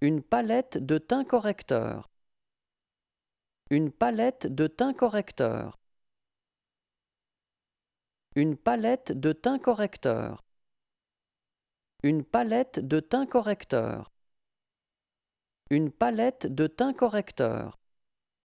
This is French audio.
Une palette de teint correcteur. Une palette de teint correcteur. Une palette de teint correcteur. Une palette de teint correcteur. Une palette de teint correcteur.